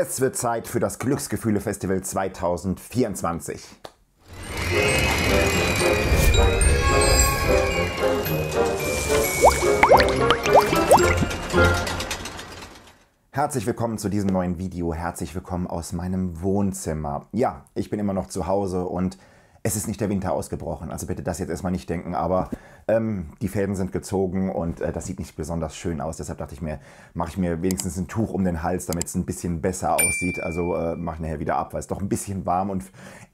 Es wird Zeit für das Glücksgefühle-Festival 2024. Herzlich willkommen zu diesem neuen Video. Herzlich willkommen aus meinem Wohnzimmer. Ja, ich bin immer noch zu Hause und es ist nicht der Winter ausgebrochen. Also bitte das jetzt erstmal nicht denken, aber ähm, die Fäden sind gezogen und äh, das sieht nicht besonders schön aus. Deshalb dachte ich mir, mache ich mir wenigstens ein Tuch um den Hals, damit es ein bisschen besser aussieht. Also äh, mache ich nachher wieder ab, weil es doch ein bisschen warm und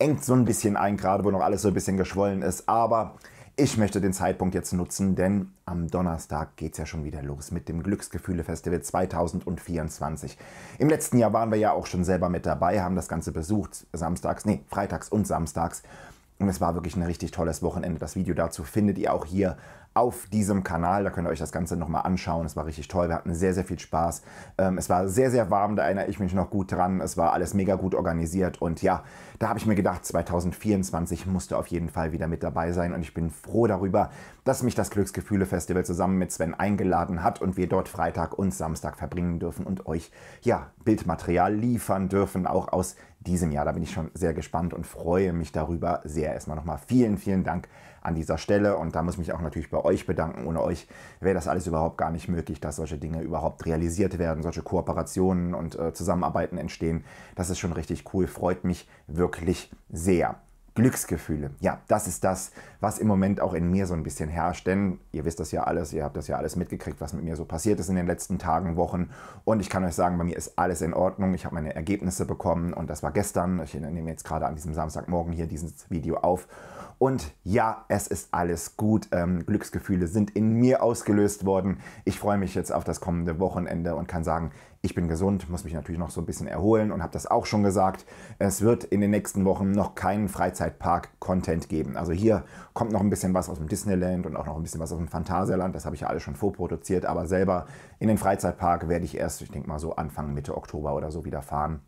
engt so ein bisschen ein, gerade wo noch alles so ein bisschen geschwollen ist. Aber ich möchte den Zeitpunkt jetzt nutzen, denn am Donnerstag geht es ja schon wieder los mit dem Glücksgefühle-Festival 2024. Im letzten Jahr waren wir ja auch schon selber mit dabei, haben das Ganze besucht, samstags, nee, freitags und samstags. Und es war wirklich ein richtig tolles Wochenende. Das Video dazu findet ihr auch hier auf diesem Kanal. Da könnt ihr euch das Ganze nochmal anschauen. Es war richtig toll. Wir hatten sehr, sehr viel Spaß. Ähm, es war sehr, sehr warm. Da erinnere ich mich noch gut dran. Es war alles mega gut organisiert. Und ja, da habe ich mir gedacht, 2024 musste auf jeden Fall wieder mit dabei sein. Und ich bin froh darüber, dass mich das Glücksgefühle-Festival zusammen mit Sven eingeladen hat und wir dort Freitag und Samstag verbringen dürfen und euch ja Bildmaterial liefern dürfen, auch aus diesem Jahr. Da bin ich schon sehr gespannt und freue mich darüber sehr. Erstmal nochmal vielen, vielen Dank an dieser Stelle. Und da muss ich mich auch natürlich bei euch bedanken. Ohne euch wäre das alles überhaupt gar nicht möglich, dass solche Dinge überhaupt realisiert werden, solche Kooperationen und äh, Zusammenarbeiten entstehen. Das ist schon richtig cool, freut mich wirklich sehr. Glücksgefühle. Ja, das ist das, was im Moment auch in mir so ein bisschen herrscht. Denn ihr wisst das ja alles, ihr habt das ja alles mitgekriegt, was mit mir so passiert ist in den letzten Tagen, Wochen. Und ich kann euch sagen, bei mir ist alles in Ordnung. Ich habe meine Ergebnisse bekommen und das war gestern. Ich nehme jetzt gerade an diesem Samstagmorgen hier dieses Video auf. Und ja, es ist alles gut. Ähm, Glücksgefühle sind in mir ausgelöst worden. Ich freue mich jetzt auf das kommende Wochenende und kann sagen, ich bin gesund, muss mich natürlich noch so ein bisschen erholen und habe das auch schon gesagt. Es wird in den nächsten Wochen noch keinen Freizeitpark-Content geben. Also hier kommt noch ein bisschen was aus dem Disneyland und auch noch ein bisschen was aus dem Phantasialand. Das habe ich ja alles schon vorproduziert, aber selber in den Freizeitpark werde ich erst, ich denke mal so Anfang, Mitte Oktober oder so wieder fahren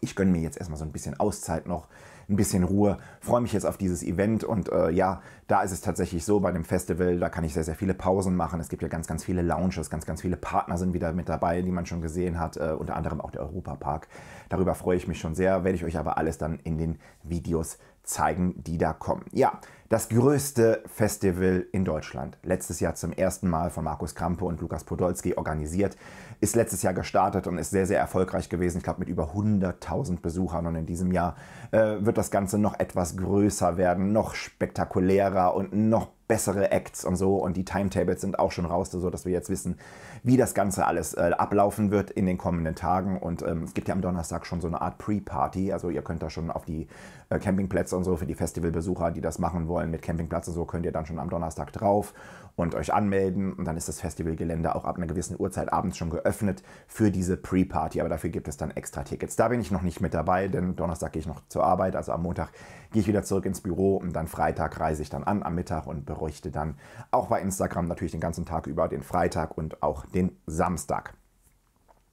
ich gönne mir jetzt erstmal so ein bisschen Auszeit noch, ein bisschen Ruhe, freue mich jetzt auf dieses Event und äh, ja, da ist es tatsächlich so bei dem Festival, da kann ich sehr, sehr viele Pausen machen. Es gibt ja ganz, ganz viele Lounges, ganz, ganz viele Partner sind wieder mit dabei, die man schon gesehen hat, äh, unter anderem auch der Europapark. Darüber freue ich mich schon sehr, werde ich euch aber alles dann in den Videos zeigen, die da kommen. Ja, das größte Festival in Deutschland, letztes Jahr zum ersten Mal von Markus Krampe und Lukas Podolski organisiert, ist letztes Jahr gestartet und ist sehr, sehr erfolgreich gewesen. Ich glaube, mit über 100.000 Besuchern. Und in diesem Jahr äh, wird das Ganze noch etwas größer werden, noch spektakulärer und noch bessere Acts und so. Und die Timetables sind auch schon raus, sodass wir jetzt wissen, wie das Ganze alles äh, ablaufen wird in den kommenden Tagen. Und ähm, es gibt ja am Donnerstag schon so eine Art Pre-Party. Also ihr könnt da schon auf die äh, Campingplätze und so für die Festivalbesucher, die das machen wollen, wollen mit Campingplatz und so, könnt ihr dann schon am Donnerstag drauf und euch anmelden. Und dann ist das Festivalgelände auch ab einer gewissen Uhrzeit abends schon geöffnet für diese Pre-Party. Aber dafür gibt es dann extra Tickets. Da bin ich noch nicht mit dabei, denn Donnerstag gehe ich noch zur Arbeit. Also am Montag gehe ich wieder zurück ins Büro und dann Freitag reise ich dann an am Mittag und berichte dann auch bei Instagram natürlich den ganzen Tag über den Freitag und auch den Samstag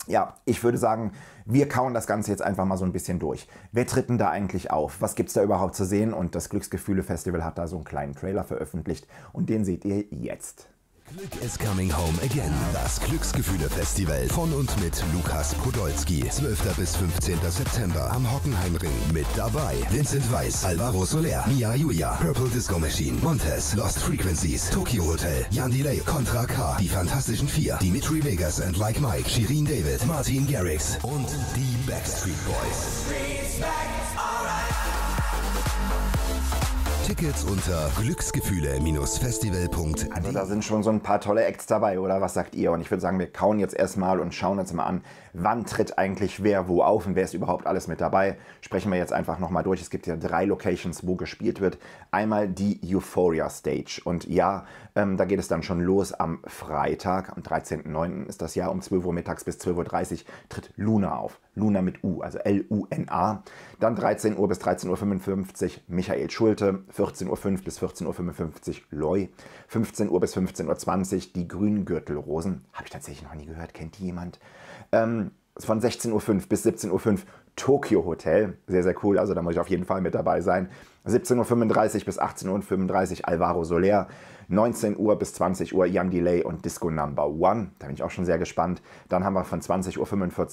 ja, ich würde sagen, wir kauen das Ganze jetzt einfach mal so ein bisschen durch. Wer tritt denn da eigentlich auf? Was gibt es da überhaupt zu sehen? Und das Glücksgefühle Festival hat da so einen kleinen Trailer veröffentlicht und den seht ihr jetzt. Glück is coming home again. Das Glücksgefühle-Festival von und mit Lukas Podolski. 12. bis 15. September am Hockenheimring. Mit dabei Vincent Weiss, Alvaro Soler, Mia Julia, Purple Disco Machine, Montes, Lost Frequencies, Tokyo Hotel, Jan Delay, Contra K, die Fantastischen Vier, Dimitri Vegas and Like Mike, Shirin David, Martin Garrix und die Backstreet Boys. Tickets unter glücksgefühle-festival.de. Also da sind schon so ein paar tolle Acts dabei, oder was sagt ihr? Und ich würde sagen, wir kauen jetzt erstmal und schauen uns mal an, wann tritt eigentlich wer wo auf und wer ist überhaupt alles mit dabei. Sprechen wir jetzt einfach nochmal durch. Es gibt ja drei Locations, wo gespielt wird. Einmal die Euphoria Stage. Und ja, ähm, da geht es dann schon los am Freitag, am 13.09. ist das ja um 12 Uhr mittags bis 12.30 Uhr tritt Luna auf. Luna mit U, also L-U-N-A. Dann 13 Uhr bis 13.55 Uhr Michael Schulte, 14.05 Uhr bis 14.55 Uhr Loy, 15 Uhr bis 15.20 Uhr die Grüngürtelrosen. Habe ich tatsächlich noch nie gehört, kennt die jemand? Ähm, von 16.05 Uhr bis 17.05 Uhr Tokyo Hotel. Sehr, sehr cool. Also da muss ich auf jeden Fall mit dabei sein. 17.35 Uhr bis 18.35 Uhr Alvaro Soler. 19 Uhr bis 20 Uhr Young Delay und Disco Number One. Da bin ich auch schon sehr gespannt. Dann haben wir von 20.45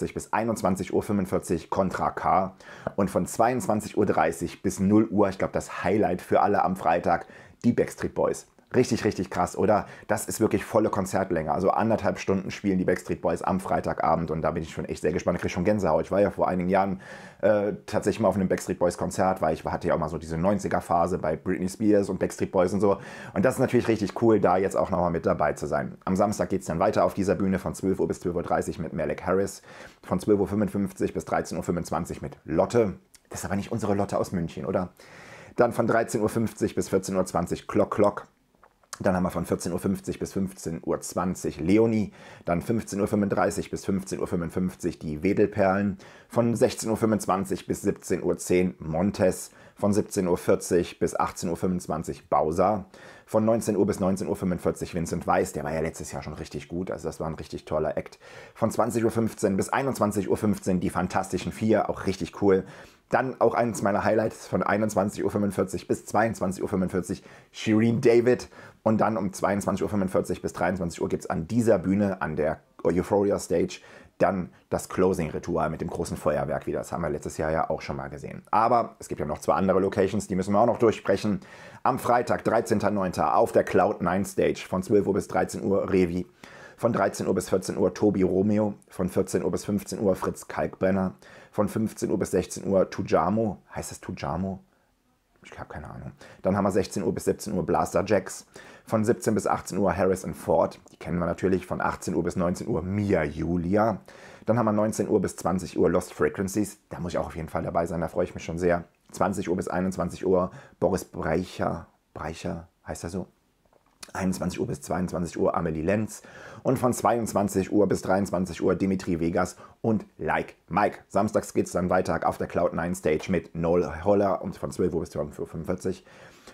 Uhr bis 21.45 Uhr Contra K. Und von 22.30 Uhr bis 0 Uhr, ich glaube, das Highlight für alle am Freitag, die Backstreet Boys. Richtig, richtig krass, oder? Das ist wirklich volle Konzertlänge. Also anderthalb Stunden spielen die Backstreet Boys am Freitagabend und da bin ich schon echt sehr gespannt. Ich kriege schon Gänsehaut. Ich war ja vor einigen Jahren äh, tatsächlich mal auf einem Backstreet Boys Konzert, weil ich hatte ja auch mal so diese 90er-Phase bei Britney Spears und Backstreet Boys und so. Und das ist natürlich richtig cool, da jetzt auch nochmal mit dabei zu sein. Am Samstag geht es dann weiter auf dieser Bühne von 12 Uhr bis 12.30 Uhr mit Malik Harris, von 12.55 Uhr bis 13.25 Uhr mit Lotte. Das ist aber nicht unsere Lotte aus München, oder? Dann von 13.50 Uhr bis 14.20 Uhr Klock, Klock. Dann haben wir von 14.50 Uhr bis 15.20 Uhr Leonie, dann 15.35 Uhr bis 15.55 Uhr die Wedelperlen, von 16.25 Uhr bis 17.10 Uhr Montes, von 17.40 Uhr bis 18.25 Uhr Bowser, von 19 Uhr bis 19.45 Uhr Vincent Weiss, der war ja letztes Jahr schon richtig gut, also das war ein richtig toller Act, von 20.15 Uhr bis 21.15 Uhr die Fantastischen Vier, auch richtig cool. Dann auch eines meiner Highlights von 21.45 Uhr bis 22.45 Uhr, Shireen David. Und dann um 22.45 Uhr bis 23 Uhr gibt es an dieser Bühne, an der Euphoria Stage, dann das Closing-Ritual mit dem großen Feuerwerk wieder. Das haben wir letztes Jahr ja auch schon mal gesehen. Aber es gibt ja noch zwei andere Locations, die müssen wir auch noch durchsprechen. Am Freitag, 13.09. auf der Cloud9 Stage von 12 Uhr bis 13 Uhr Revi. Von 13 Uhr bis 14 Uhr Tobi Romeo, von 14 Uhr bis 15 Uhr Fritz Kalkbrenner, von 15 Uhr bis 16 Uhr Tujamo. Heißt das Tujamo? Ich habe keine Ahnung. Dann haben wir 16 Uhr bis 17 Uhr Blaster Jacks. Von 17 bis 18 Uhr Harris and Ford. Die kennen wir natürlich. Von 18 Uhr bis 19 Uhr Mia Julia. Dann haben wir 19 Uhr bis 20 Uhr Lost Frequencies. Da muss ich auch auf jeden Fall dabei sein. Da freue ich mich schon sehr. 20 Uhr bis 21 Uhr Boris Breicher. Breicher heißt er so? 21 Uhr bis 22 Uhr Amelie Lenz und von 22 Uhr bis 23 Uhr Dimitri Vegas und Like Mike. Samstags geht es dann weiter auf der Cloud9 Stage mit Noel Holler und von 12 Uhr bis 12.45 Uhr.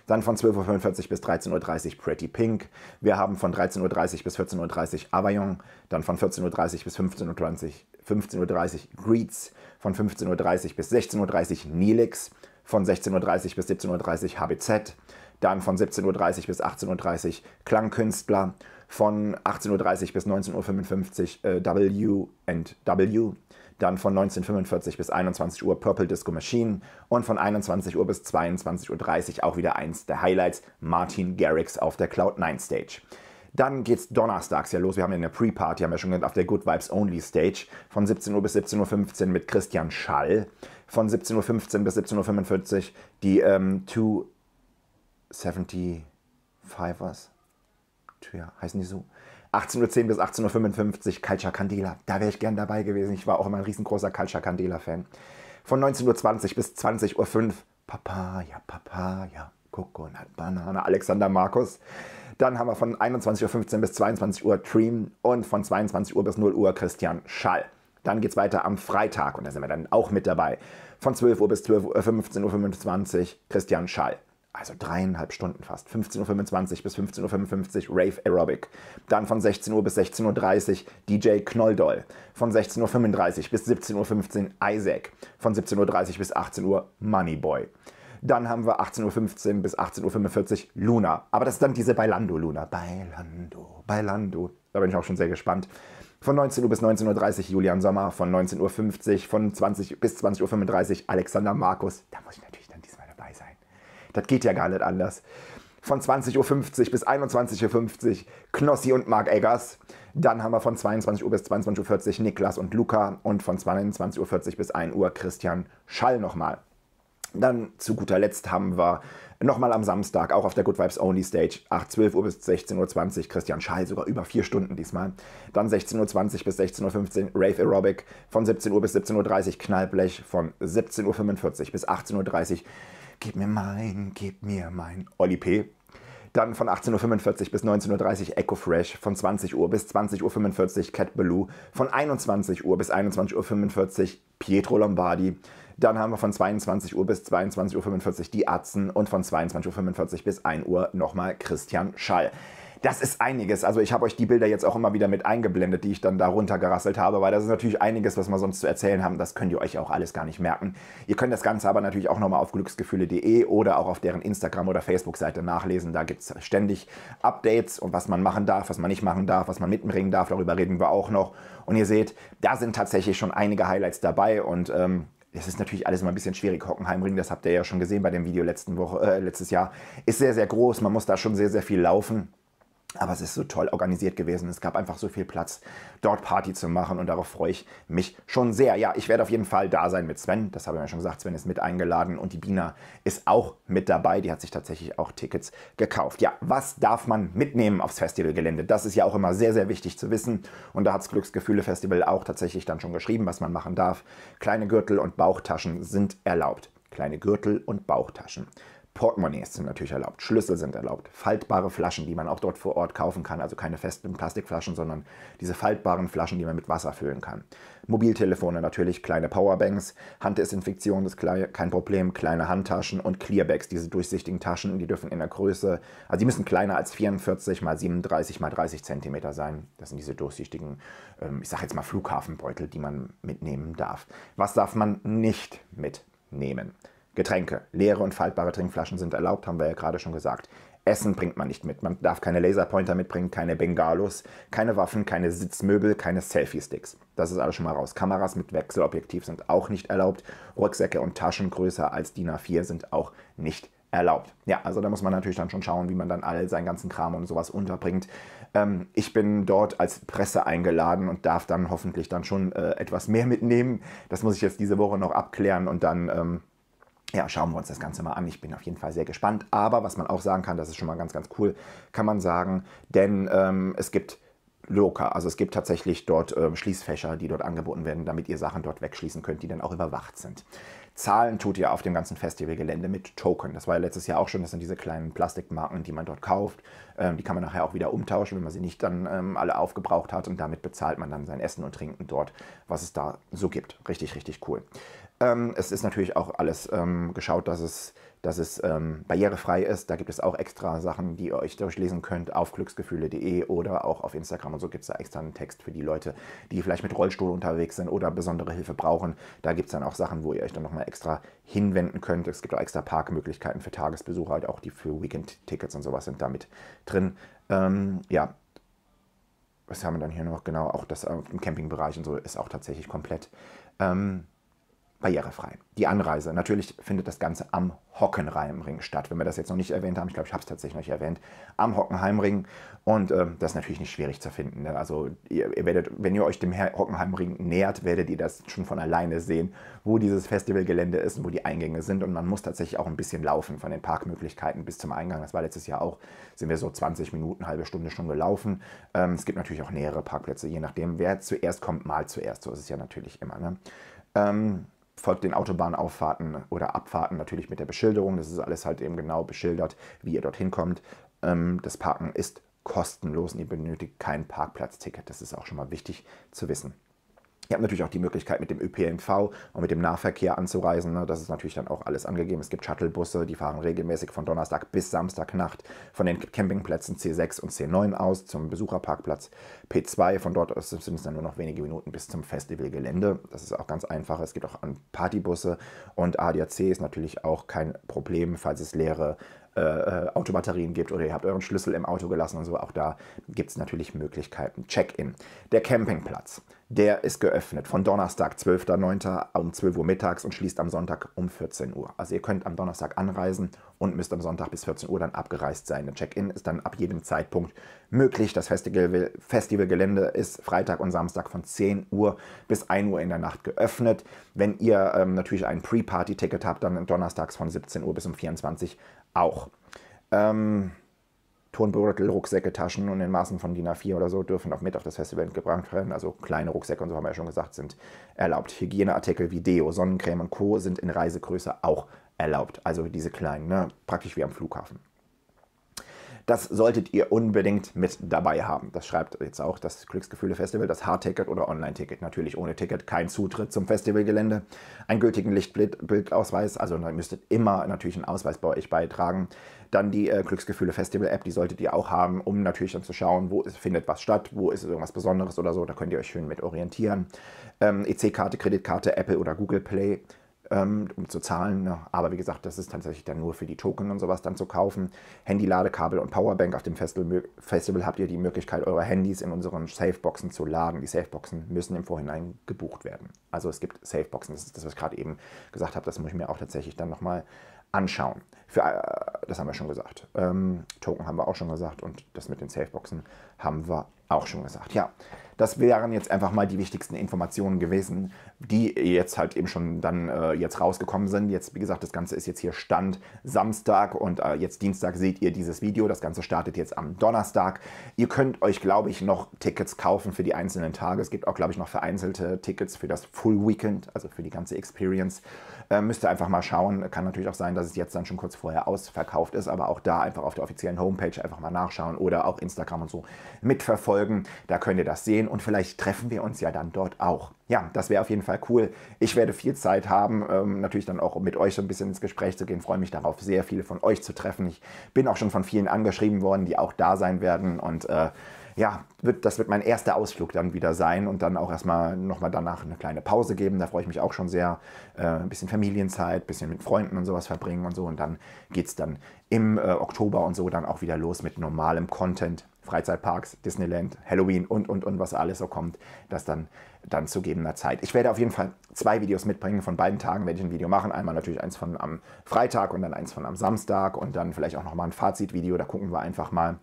Dann von 12.45 Uhr bis 13.30 Uhr Pretty Pink. Wir haben von 13.30 Uhr bis 14.30 Uhr Avayon. Dann von 14.30 Uhr bis 15.30 Uhr 15.30 Greets. Von 15.30 Uhr bis 16.30 Uhr Neelix. Von 16.30 Uhr bis 17.30 Uhr HBZ dann von 17.30 Uhr bis 18.30 Uhr Klangkünstler. Von 18.30 Uhr bis 19.55 Uhr äh, W&W. Dann von 19.45 bis 21 Uhr Purple Disco Machine und von 21 Uhr bis 22.30 Uhr auch wieder eins der Highlights, Martin Garrix auf der Cloud9 Stage. Dann geht's donnerstags ja los. Wir haben ja eine Pre-Party, haben wir schon gesagt, auf der Good Vibes Only Stage von 17 Uhr bis 17.15 Uhr mit Christian Schall. Von 17.15 Uhr bis 17.45 Uhr die ähm, Two 75ers. Tja, heißen die so? 18.10 bis 18.55 Uhr, Calcia Candela. Da wäre ich gern dabei gewesen. Ich war auch immer ein riesengroßer Calcia Candela-Fan. Von 19.20 Uhr bis 20.05 Uhr, Papaya, Papaya, Coconut, Banana, Alexander Markus. Dann haben wir von 21.15 Uhr bis 22 Uhr Dream und von 22 Uhr bis 0 Uhr Christian Schall. Dann geht es weiter am Freitag und da sind wir dann auch mit dabei. Von 12 Uhr bis 12 15.25 Uhr Christian Schall also dreieinhalb Stunden fast, 15.25 Uhr bis 15.55 Uhr Rave Aerobic, dann von 16 Uhr bis 16.30 Uhr DJ Knolldoll, von 16.35 Uhr bis 17.15 Uhr Isaac, von 17.30 Uhr bis 18 Uhr Moneyboy. Dann haben wir 18.15 Uhr bis 18.45 Uhr Luna. Aber das ist dann diese Bailando Luna. Bailando, Bailando. Da bin ich auch schon sehr gespannt. Von 19 Uhr bis 19.30 Uhr Julian Sommer. Von 19.50 Uhr, von 20 bis 20.35 Uhr Alexander Markus. Da muss ich natürlich das geht ja gar nicht anders. Von 20.50 Uhr bis 21.50 Uhr Knossi und Marc Eggers. Dann haben wir von 22 Uhr bis 22.40 Uhr Niklas und Luca. Und von 22.40 Uhr bis 1 Uhr Christian Schall nochmal. Dann zu guter Letzt haben wir nochmal am Samstag, auch auf der Good Vibes Only Stage, 8, 12 Uhr bis 16.20 Uhr, Christian Schall, sogar über vier Stunden diesmal. Dann 16.20 Uhr bis 16.15 Uhr, Rave Aerobic, von 17 Uhr bis 17.30 Uhr, Knallblech, von 17.45 Uhr bis 18.30 Uhr. Gib mir mein, gib mir mein. Olli P. Dann von 18.45 Uhr bis 19.30 Uhr Echo Fresh, von 20 Uhr bis 20.45 Uhr Cat Ballou, von 21 Uhr bis 21.45 Uhr Pietro Lombardi. Dann haben wir von 22 Uhr bis 22.45 Uhr die Atzen und von 22.45 Uhr bis 1 Uhr nochmal Christian Schall das ist einiges. Also ich habe euch die Bilder jetzt auch immer wieder mit eingeblendet, die ich dann da runtergerasselt habe, weil das ist natürlich einiges, was wir sonst zu erzählen haben. Das könnt ihr euch auch alles gar nicht merken. Ihr könnt das Ganze aber natürlich auch nochmal auf glücksgefühle.de oder auch auf deren Instagram- oder Facebook-Seite nachlesen. Da gibt es ständig Updates und was man machen darf, was man nicht machen darf, was man mitbringen darf. Darüber reden wir auch noch. Und ihr seht, da sind tatsächlich schon einige Highlights dabei und ähm, es ist natürlich alles immer ein bisschen schwierig. Hockenheimring, das habt ihr ja schon gesehen bei dem Video letzten Woche, äh, letztes Jahr, ist sehr, sehr groß. Man muss da schon sehr, sehr viel laufen. Aber es ist so toll organisiert gewesen. Es gab einfach so viel Platz, dort Party zu machen und darauf freue ich mich schon sehr. Ja, ich werde auf jeden Fall da sein mit Sven. Das habe ich ja schon gesagt. Sven ist mit eingeladen und die Bina ist auch mit dabei. Die hat sich tatsächlich auch Tickets gekauft. Ja, was darf man mitnehmen aufs Festivalgelände? Das ist ja auch immer sehr, sehr wichtig zu wissen. Und da hat das Glücksgefühle Festival auch tatsächlich dann schon geschrieben, was man machen darf. Kleine Gürtel und Bauchtaschen sind erlaubt. Kleine Gürtel und Bauchtaschen. Portemonnaies sind natürlich erlaubt, Schlüssel sind erlaubt, faltbare Flaschen, die man auch dort vor Ort kaufen kann, also keine festen Plastikflaschen, sondern diese faltbaren Flaschen, die man mit Wasser füllen kann. Mobiltelefone natürlich, kleine Powerbanks, Handdesinfektion ist kein Problem, kleine Handtaschen und Clearbags, diese durchsichtigen Taschen, die dürfen in der Größe, also die müssen kleiner als 44 x 37 x 30 cm sein. Das sind diese durchsichtigen, ähm, ich sage jetzt mal Flughafenbeutel, die man mitnehmen darf. Was darf man nicht mitnehmen? Getränke, leere und faltbare Trinkflaschen sind erlaubt, haben wir ja gerade schon gesagt. Essen bringt man nicht mit. Man darf keine Laserpointer mitbringen, keine Bengalos, keine Waffen, keine Sitzmöbel, keine Selfie-Sticks. Das ist alles schon mal raus. Kameras mit Wechselobjektiv sind auch nicht erlaubt. Rucksäcke und Taschen größer als DIN A4 sind auch nicht erlaubt. Ja, also da muss man natürlich dann schon schauen, wie man dann all seinen ganzen Kram und sowas unterbringt. Ähm, ich bin dort als Presse eingeladen und darf dann hoffentlich dann schon äh, etwas mehr mitnehmen. Das muss ich jetzt diese Woche noch abklären und dann... Ähm, ja, schauen wir uns das Ganze mal an. Ich bin auf jeden Fall sehr gespannt. Aber was man auch sagen kann, das ist schon mal ganz, ganz cool, kann man sagen, denn ähm, es gibt locker. Also es gibt tatsächlich dort äh, Schließfächer, die dort angeboten werden, damit ihr Sachen dort wegschließen könnt, die dann auch überwacht sind. Zahlen tut ihr auf dem ganzen Festivalgelände mit Token. Das war ja letztes Jahr auch schon, das sind diese kleinen Plastikmarken, die man dort kauft. Ähm, die kann man nachher auch wieder umtauschen, wenn man sie nicht dann ähm, alle aufgebraucht hat. Und damit bezahlt man dann sein Essen und Trinken dort, was es da so gibt. Richtig, richtig cool. Ähm, es ist natürlich auch alles ähm, geschaut, dass es dass es ähm, barrierefrei ist. Da gibt es auch extra Sachen, die ihr euch durchlesen könnt auf glücksgefühle.de oder auch auf Instagram und so gibt es da extra einen Text für die Leute, die vielleicht mit Rollstuhl unterwegs sind oder besondere Hilfe brauchen. Da gibt es dann auch Sachen, wo ihr euch dann nochmal extra hinwenden könnt. Es gibt auch extra Parkmöglichkeiten für Tagesbesucher, halt auch die für Weekend-Tickets und sowas sind damit drin. Ähm, ja, was haben wir dann hier noch? Genau, auch das äh, im Campingbereich und so ist auch tatsächlich komplett. Ähm, barrierefrei. Die Anreise, natürlich findet das Ganze am Hockenheimring statt. Wenn wir das jetzt noch nicht erwähnt haben, ich glaube, ich habe es tatsächlich noch nicht erwähnt, am Hockenheimring. Und äh, das ist natürlich nicht schwierig zu finden. Ne? Also ihr, ihr, werdet, wenn ihr euch dem Hockenheimring nähert, werdet ihr das schon von alleine sehen, wo dieses Festivalgelände ist und wo die Eingänge sind. Und man muss tatsächlich auch ein bisschen laufen von den Parkmöglichkeiten bis zum Eingang. Das war letztes Jahr auch, sind wir so 20 Minuten, halbe Stunde schon gelaufen. Ähm, es gibt natürlich auch nähere Parkplätze, je nachdem, wer zuerst kommt, mal zuerst. So ist es ja natürlich immer. Ne? Ähm, folgt den Autobahnauffahrten oder Abfahrten natürlich mit der Beschilderung. Das ist alles halt eben genau beschildert, wie ihr dorthin kommt. Ähm, das Parken ist kostenlos und ihr benötigt kein Parkplatzticket. Das ist auch schon mal wichtig zu wissen. Ihr habt natürlich auch die Möglichkeit, mit dem ÖPNV und mit dem Nahverkehr anzureisen. Ne? Das ist natürlich dann auch alles angegeben. Es gibt Shuttlebusse, die fahren regelmäßig von Donnerstag bis Samstagnacht von den Campingplätzen C6 und C9 aus zum Besucherparkplatz P2. Von dort aus sind es dann nur noch wenige Minuten bis zum Festivalgelände. Das ist auch ganz einfach. Es gibt auch Partybusse und ADAC ist natürlich auch kein Problem, falls es leere äh, äh, Autobatterien gibt oder ihr habt euren Schlüssel im Auto gelassen und so. Auch da gibt es natürlich Möglichkeiten. Check-in. Der Campingplatz, der ist geöffnet von Donnerstag, 12.09. um 12 Uhr mittags und schließt am Sonntag um 14 Uhr. Also ihr könnt am Donnerstag anreisen und müsst am Sonntag bis 14 Uhr dann abgereist sein. Der Check-in ist dann ab jedem Zeitpunkt möglich. Das Festival, Festivalgelände ist Freitag und Samstag von 10 Uhr bis 1 Uhr in der Nacht geöffnet. Wenn ihr ähm, natürlich ein Pre-Party-Ticket habt, dann donnerstags von 17 Uhr bis um 24 Uhr auch. Ähm, Tonbeutel, Rucksäcke, Taschen und in Maßen von DIN A4 oder so dürfen auch mit auf das Festival gebracht werden. Also kleine Rucksäcke und so haben wir ja schon gesagt, sind erlaubt. Hygieneartikel wie Deo, Sonnencreme und Co. sind in Reisegröße auch erlaubt. Also diese kleinen, ne? praktisch wie am Flughafen. Das solltet ihr unbedingt mit dabei haben. Das schreibt jetzt auch das Glücksgefühle Festival, das Hardticket oder Online-Ticket. Natürlich ohne Ticket kein Zutritt zum Festivalgelände. Einen gültigen Lichtbildausweis, also ihr müsstet immer natürlich einen Ausweis bei euch beitragen. Dann die äh, Glücksgefühle Festival App, die solltet ihr auch haben, um natürlich dann zu schauen, wo ist, findet was statt, wo ist irgendwas Besonderes oder so. Da könnt ihr euch schön mit orientieren. Ähm, EC-Karte, Kreditkarte, Apple oder Google Play. Ähm, um zu zahlen. Ne? Aber wie gesagt, das ist tatsächlich dann nur für die Token und sowas dann zu kaufen. Handy, Ladekabel und Powerbank auf dem Festival, Festival habt ihr die Möglichkeit, eure Handys in unseren Safeboxen zu laden. Die Safeboxen müssen im Vorhinein gebucht werden. Also es gibt Safeboxen, das ist das, was ich gerade eben gesagt habe. Das muss ich mir auch tatsächlich dann nochmal anschauen. Für, äh, das haben wir schon gesagt. Ähm, Token haben wir auch schon gesagt und das mit den Safeboxen haben wir auch schon gesagt. Ja, das wären jetzt einfach mal die wichtigsten Informationen gewesen, die jetzt halt eben schon dann äh, jetzt rausgekommen sind. Jetzt, wie gesagt, das Ganze ist jetzt hier Stand Samstag und äh, jetzt Dienstag seht ihr dieses Video. Das Ganze startet jetzt am Donnerstag. Ihr könnt euch, glaube ich, noch Tickets kaufen für die einzelnen Tage. Es gibt auch, glaube ich, noch vereinzelte Tickets für das Full Weekend, also für die ganze Experience. Äh, müsst ihr einfach mal schauen. Kann natürlich auch sein, dass es jetzt dann schon kurz vorher ausverkauft ist, aber auch da einfach auf der offiziellen Homepage einfach mal nachschauen oder auch Instagram und so mitverfolgen. Da könnt ihr das sehen und vielleicht treffen wir uns ja dann dort auch. Ja, das wäre auf jeden Fall cool. Ich werde viel Zeit haben, ähm, natürlich dann auch mit euch so ein bisschen ins Gespräch zu gehen. Freue mich darauf, sehr viele von euch zu treffen. Ich bin auch schon von vielen angeschrieben worden, die auch da sein werden und äh, ja, wird, das wird mein erster Ausflug dann wieder sein und dann auch erstmal nochmal danach eine kleine Pause geben. Da freue ich mich auch schon sehr. Äh, ein bisschen Familienzeit, ein bisschen mit Freunden und sowas verbringen und so. Und dann geht es dann im äh, Oktober und so dann auch wieder los mit normalem Content. Freizeitparks, Disneyland, Halloween und, und, und, was alles so kommt, das dann, dann zu gegebener Zeit. Ich werde auf jeden Fall zwei Videos mitbringen. Von beiden Tagen werde ich ein Video machen. Einmal natürlich eins von am Freitag und dann eins von am Samstag und dann vielleicht auch nochmal ein Fazitvideo. Da gucken wir einfach mal,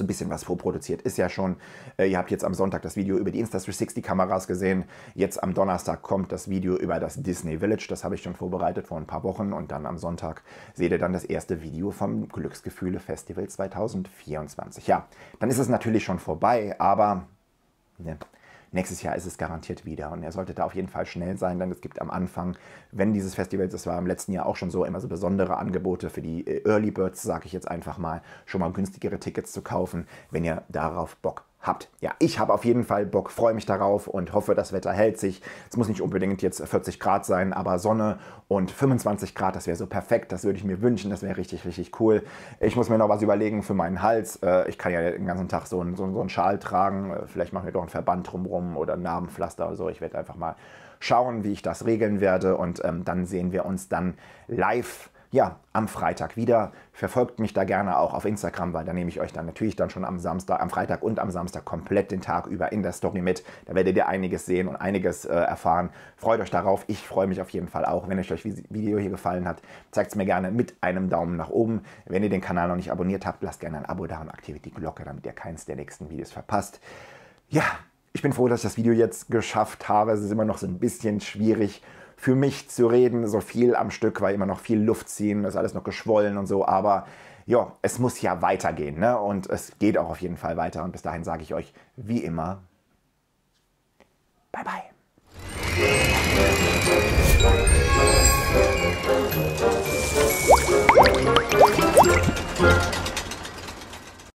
so ein bisschen was vorproduziert. Ist ja schon, äh, ihr habt jetzt am Sonntag das Video über die Insta360-Kameras gesehen. Jetzt am Donnerstag kommt das Video über das Disney Village. Das habe ich schon vorbereitet vor ein paar Wochen. Und dann am Sonntag seht ihr dann das erste Video vom Glücksgefühle Festival 2024. Ja, dann ist es natürlich schon vorbei, aber... Ne. Nächstes Jahr ist es garantiert wieder und er sollte da auf jeden Fall schnell sein, denn es gibt am Anfang, wenn dieses Festival, das war im letzten Jahr auch schon so, immer so besondere Angebote für die äh, Early Birds, sage ich jetzt einfach mal, schon mal günstigere Tickets zu kaufen, wenn ihr darauf Bock habt habt. Ja, ich habe auf jeden Fall Bock, freue mich darauf und hoffe, das Wetter hält sich. Es muss nicht unbedingt jetzt 40 Grad sein, aber Sonne und 25 Grad, das wäre so perfekt. Das würde ich mir wünschen, das wäre richtig, richtig cool. Ich muss mir noch was überlegen für meinen Hals. Äh, ich kann ja den ganzen Tag so einen, so einen Schal tragen. Äh, vielleicht machen wir doch einen Verband drumherum oder ein Narbenpflaster oder so. Ich werde einfach mal schauen, wie ich das regeln werde und ähm, dann sehen wir uns dann live ja, am Freitag wieder. Verfolgt mich da gerne auch auf Instagram, weil da nehme ich euch dann natürlich dann schon am Samstag, am Freitag und am Samstag komplett den Tag über in der Story mit. Da werdet ihr einiges sehen und einiges äh, erfahren. Freut euch darauf. Ich freue mich auf jeden Fall auch. Wenn euch das Video hier gefallen hat, zeigt es mir gerne mit einem Daumen nach oben. Wenn ihr den Kanal noch nicht abonniert habt, lasst gerne ein Abo da und aktiviert die Glocke, damit ihr keins der nächsten Videos verpasst. Ja, ich bin froh, dass ich das Video jetzt geschafft habe. Es ist immer noch so ein bisschen schwierig für mich zu reden. So viel am Stück weil immer noch viel Luft ziehen, ist alles noch geschwollen und so, aber ja, es muss ja weitergehen ne? und es geht auch auf jeden Fall weiter. Und bis dahin sage ich euch wie immer, bye bye.